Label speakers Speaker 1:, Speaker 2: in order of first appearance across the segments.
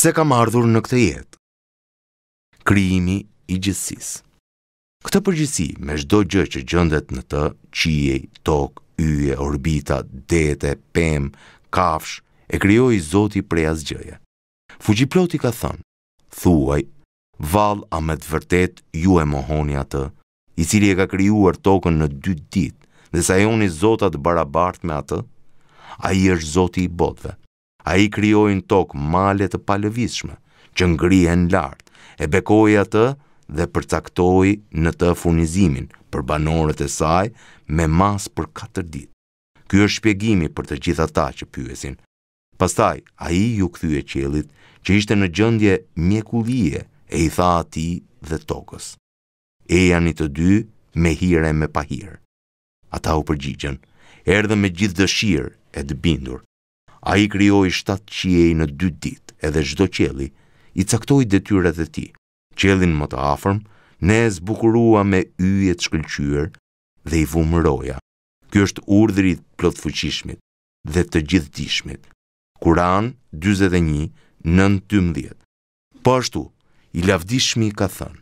Speaker 1: pse kam ardhur në këtë jetë. Krijimi i gjithësisë. Këtë përgjithësi me çdo gjë që gjendet në të, qiej, tokë, yje, orbita, dete, pem, kafsh, e krijoi Zoti prej asgjëje. Fujiploti ka thënë: "Thuaj, vallë a me të vërtet ju e mohoni atë, i cili e ka krijuar tokën në dy ditë, dhe sa joni Zotat barabart me atë?" A i është zoti i botëve, a i kryojnë tokë male të palëvishme, që ngrihen lartë, e bekoj atë dhe përcaktoj në të funizimin për banorët e saj me mas për 4 ditë. Ky është shpjegimi për të gjitha ta që pyesin. Pastaj, a i ju këthy e qelit që ishte në gjëndje mjekullie e i tha ati dhe tokës. E janë i të dy me hire e me pahirë. Ata u përgjigjen, erdhe me gjithë dëshirë e të bindur, A i kryoj 7 qiej në 2 dit, edhe gjdo qeli, i caktoj dhe e dhe ti. Qelin më të afërm, ne e zbukurua me yjet shkëllqyër dhe i vumëroja. Kjo është urdhërit plotfuqishmit dhe të gjithdishmit. Kuran 21, 19. Po ashtu, i lavdishmi ka thënë.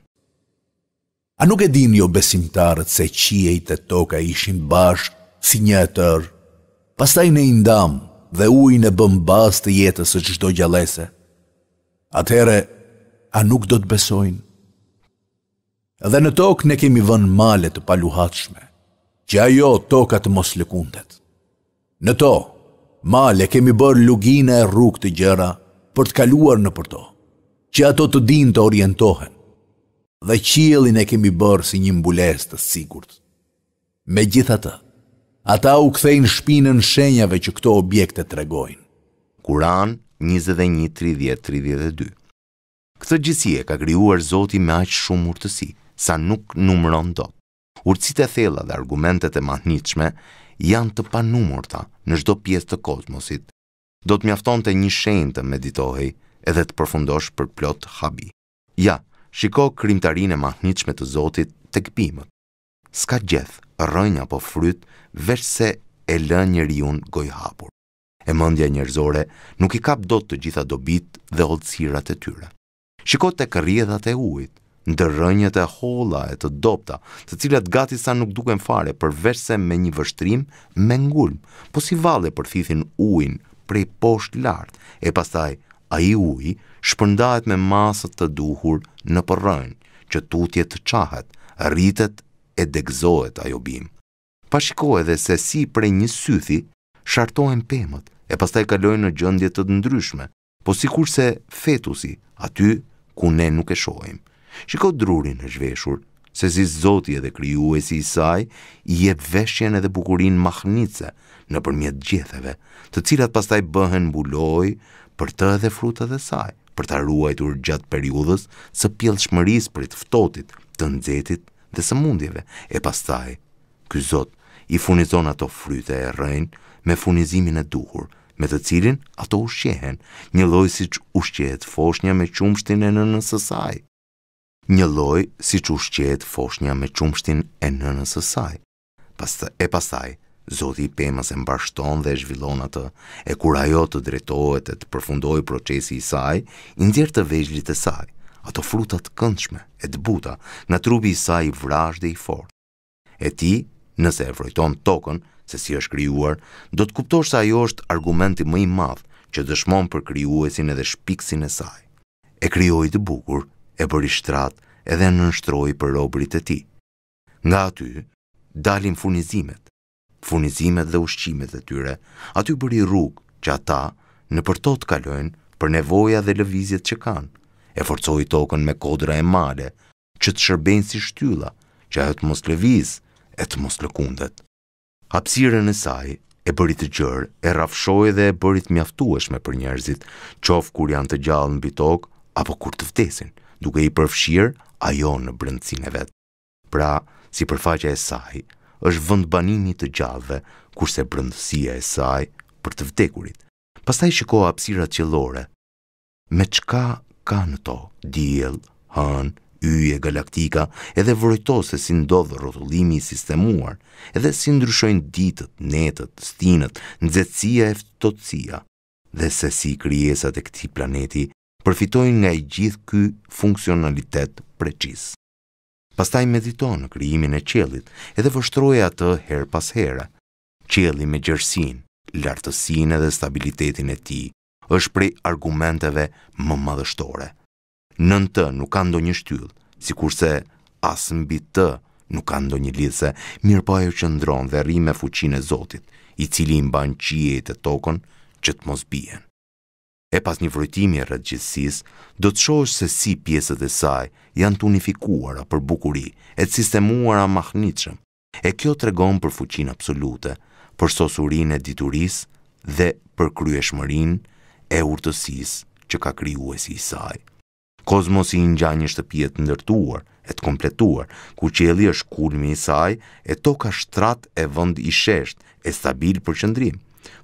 Speaker 1: A nuk e din jo besimtarët se qiej të toka ishin bashkë si një tërë? Pastaj ne i ndamë dhe ujnë e bëm bas të jetës e qdo gjallese. Atere, a nuk do të besojnë? Dhe në tokë ne kemi vën male të paluhatshme, që ajo të mos lëkundet. Në to, male kemi bërë luginë e rrug të gjëra për të kaluar në përto, që ato të din të orientohen, dhe qilin e kemi bërë si një mbules të sigurt. Me gjitha të, ata u kthejnë shpinën shenjave që këto objekte të regojnë. Kuran 21.30.32 Këtë gjithësie ka kryuar Zoti me aqë shumë urtësi, sa nuk numëron do. Urcite thela dhe argumentet e mahnitshme janë të panumur ta në shdo pjesë të kosmosit. Do të mjafton të një shenjë të meditohi edhe të përfundosh për plot habi. Ja, shiko krimtarin e mahnitshme të Zotit të këpimët s'ka gjeth rënja po fryt veç se e lë njëri unë goj hapur. E mëndja njërzore nuk i kap do të gjitha dobit dhe odësirat e tyre. Shikot të kërjedhat e ujt, ndër rënjët e hola e të dopta, të cilat gati sa nuk duken fare përveç se me një vështrim me ngulm, po si vale për thithin ujn prej poshtë lartë, e pastaj a i uj shpëndajt me masët të duhur në përrënjë, që tutje të qahet, rritet e degzohet ajo bim. Pa shiko edhe se si prej një sythi, shartohen pëmët e pastaj kalojnë në gjëndjet të të ndryshme, po si kurse fetusi aty ku ne nuk e shojmë. Shiko drurin e zhveshur, se si zoti edhe kryu e si saj, i e veshjen edhe bukurin mahnice në përmjet gjetheve, të cilat pastaj bëhen buloj për të edhe frutët dhe saj, për të ruajtur gjatë periudhës së pjellshmërisë për të ftohtit, të nxehtit dhe mundjeve e pastaj, ky zot i furnizon ato fryte e rëjnë me furnizimin e duhur, me të cilin ato ushqehen, një lloj siç ushqehet foshnja me qumshtin e nënës së saj. Një lloj siç ushqehet foshnja me qumshtin e nënës së saj. Pasta e pastaj Zoti i pemës e mbashton dhe e zhvillon atë, e kur ajo të drejtohet e të përfundojë procesi i saj, i nxjerr të vegjlit të saj ato frutat këndshme e të buta nga trupi i saj vrash dhe i fort. E ti, nëse e vrojton tokën, se si është kryuar, do të kuptosh se ajo është argumenti më i madhë që dëshmon për kryuesin edhe shpiksin e saj. E kryoj të bukur, e bëri shtrat edhe në nështroj për robrit e ti. Nga aty, dalin funizimet, funizimet dhe ushqimet e tyre, aty bëri rrugë që ata në përto të kalojnë për nevoja dhe lëvizjet që kanë, e forcoi tokën me kodra e male, që të shërbejnë si shtylla, që ajo të mos lëviz e të mos lëkundet. Hapsirën e saj e bëri të gjërë, e rafshoj dhe e bëri mjaftueshme për njerëzit, qofë kur janë të gjallë mbi tokë apo kur të vdesin, duke i përfshirë ajo në brëndësinë e vet. Pra, si përfaqja e saj është vend banimi të gjallëve, kurse brëndësia e saj për të vdekurit. Pastaj shikoi hapësirat qellore. Me çka ka në to, djel, hën, yje, galaktika, edhe vërojto se si ndodhë rotullimi i sistemuar, edhe si ndryshojnë ditët, netët, stinët, nëzëtsia e fëtotësia, dhe se si kryesat e këti planeti përfitojnë nga i gjithë ky funksionalitet preqis. Pastaj medito në kryimin e qelit edhe vështroja atë her pas herë, qeli me gjërsin, lartësin edhe stabilitetin e ti, është prej argumenteve më madhështore. Nën të nuk ka ndonjë shtyllë, sikurse as mbi të nuk ka ndonjë lidhse, mirëpo ajo që ndron dhe rrim me fuqinë e Zotit, i cili i mban qiellin të tokën që të mos bien. E pas një vrojtimi e rëgjithsis, do të shosh se si pjesët e saj janë të unifikuara për bukuri e të sistemuara mahnitëshëm, e kjo të regon për fuqin absolute, për sosurin e diturisë dhe për kryeshmërinë e urtësis që ka kryu e si saj. Kozmosi i një një shtëpijet ndërtuar, nëndërtuar e të kompletuar, ku që është kulmi i saj, e to ka shtrat e vënd i shesht e stabil për qëndrim,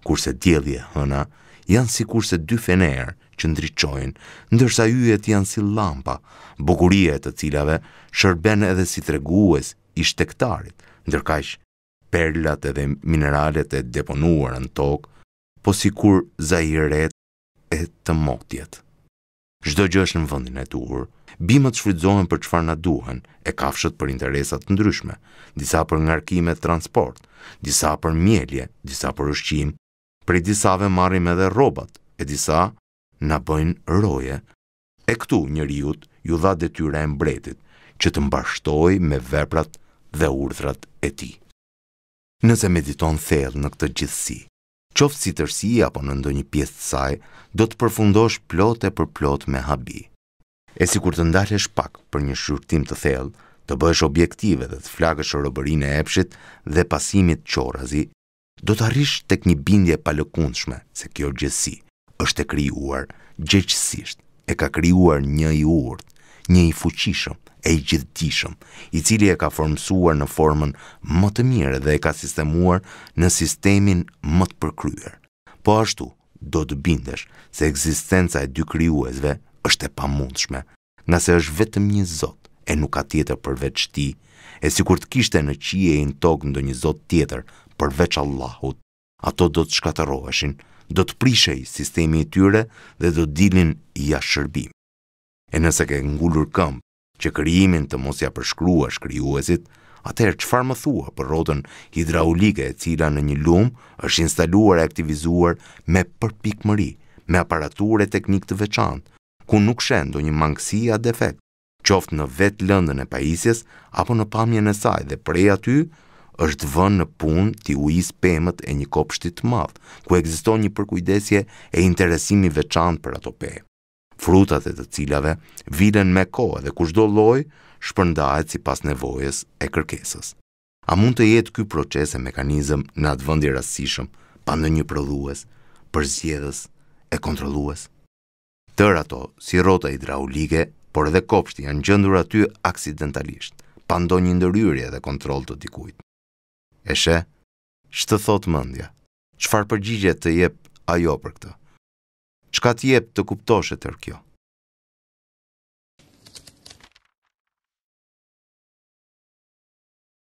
Speaker 1: kurse djeli e hëna janë si kurse dy fenerë që ndriqojnë, ndërsa yjet janë si lampa, bukuria e të cilave shërben edhe si tregues i shtektarit, ndërka ishë perlat edhe mineralet e deponuar në tokë, po si kur zahiret e të motjet. Çdo gjë është në vendin e duhur. Bimët shfrytëzohen për çfarë na duhen, e kafshët për interesa të ndryshme, disa për ngarkime të transport, disa për mjelje, disa për ushqim. Prej disave marrim edhe rrobat, e disa na bëjnë roje. E këtu njeriu ju dha detyra e mbretit që të mbashtoj me veprat dhe urdhrat e ti. Nëse mediton thellë në këtë gjithësi, qoftë si tërsi apo në ndonjë pjesë të saj, do të përfundosh plot e për plot me habi. E si kur të ndalesh pak për një shqyrtim të thellë, të bëhesh objektive dhe të flagësh robërinë e epshit dhe pasimit qorazi, do të arrish tek një bindje palëkundshme se kjo gjësi është e krijuar gjeqësisht, e ka krijuar një i urtë një i fuqishëm e i gjithdijshëm, i cili e ka formësuar në formën më të mirë dhe e ka sistemuar në sistemin më të përkryer. Po ashtu, do të bindesh se ekzistenca e dy krijuesve është e pamundshme, nga se është vetëm një Zot e nuk ka tjetër përveç ti, e sikur të kishte në e në tokë ndonjë Zot tjetër përveç Allahut, ato do të shkatërroheshin, do të prishej sistemi i tyre dhe do dilin jashtë ashërbim. E nëse ke ngullur këmp që kërimin të mos ja përshkrua shkryuesit, atëherë qëfar më thua për rotën hidraulike e cila në një lumë është instaluar e aktivizuar me përpikëmëri, me aparaturë e teknik të veçantë, ku nuk shendo një mangësia defekt, qoftë në vetë lëndën e pajisjes, apo në pamjen e saj dhe prej aty, është vënë në punë t'i uis pëmët e një kopshtit të madhë, ku egziston një përkujdesje e interesimi veçantë për ato pëmë frutat e të cilave vilen me kohë dhe kushdo lloj shpërndahet sipas nevojës e kërkesës. A mund të jetë ky proces e mekanizëm në atë vëndi rastishëm pa ndonjë prodhues, përzgjedhës e kontrollues? Tër ato, si rrota hidraulike, por edhe kopshti janë gjendur aty aksidentalisht, pa ndonjë ndëryrje dhe kontroll të dikujt. Eshe, shtë thot mëndja, qëfar përgjigje të jep ajo për këtë? çka të të kuptoshe edhe kjo